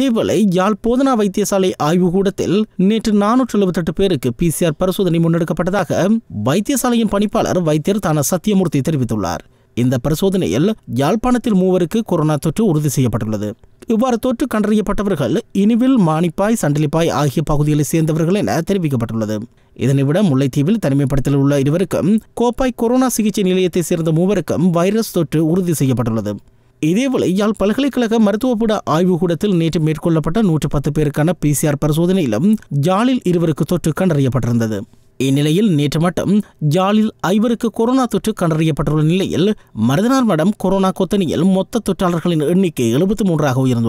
இதேவேளை யாழ் போதனா வைத்தியசாலை ஆய்வுக்கூடத்தில் நேற்று நானூற்று எழுபத்தெட்டு பேருக்கு பிசிஆர் பரிசோதனை முன்னெடுக்கப்பட்டதாக வைத்தியசாலையின் பணிப்பாளர் வைத்தியர் தான சத்தியமூர்த்தி தெரிவித்துள்ளார் இந்த பரிசோதனையில் யாழ்ப்பாணத்தில் மூவருக்கு கொரோனா தொற்று உறுதி செய்யப்பட்டுள்ளது இவ்வாறு தொற்று கண்டறியப்பட்டவர்கள் இனிவில் மானிப்பாய் சண்டிலிப்பாய் ஆகிய பகுதிகளை சேர்ந்தவர்கள் என தெரிவிக்கப்பட்டுள்ளது இதனைவிட முல்லைத்தீவில் தனிமைப்படுத்தல் உள்ள இருவருக்கும் கோப்பாய் கொரோனா சிகிச்சை நிலையத்தை சேர்ந்த மூவருக்கும் வைரஸ் தொற்று உறுதி செய்யப்பட்டுள்ளது இதேபோல யாழ் பல்கலைக்கழக மருத்துவப்பட கூடத்தில் நேற்று மேற்கொள்ளப்பட்ட நூற்று பத்து பேருக்கான பிசிஆர் பரிசோதனையிலும் ஜாலில் இருவருக்கு தொற்று கண்டறியப்பட்டிருந்தது இந்நிலையில் நேற்று மட்டும் ஜாலில் ஐவருக்கு கொரோனா தொற்று கண்டறியப்பட்டுள்ள நிலையில் மருதனார் மடம் கொரோனா கொத்தனியில் மொத்த தொற்றாளர்களின் எண்ணிக்கை எழுபத்தி மூன்றாக உயர்ந்துள்ளது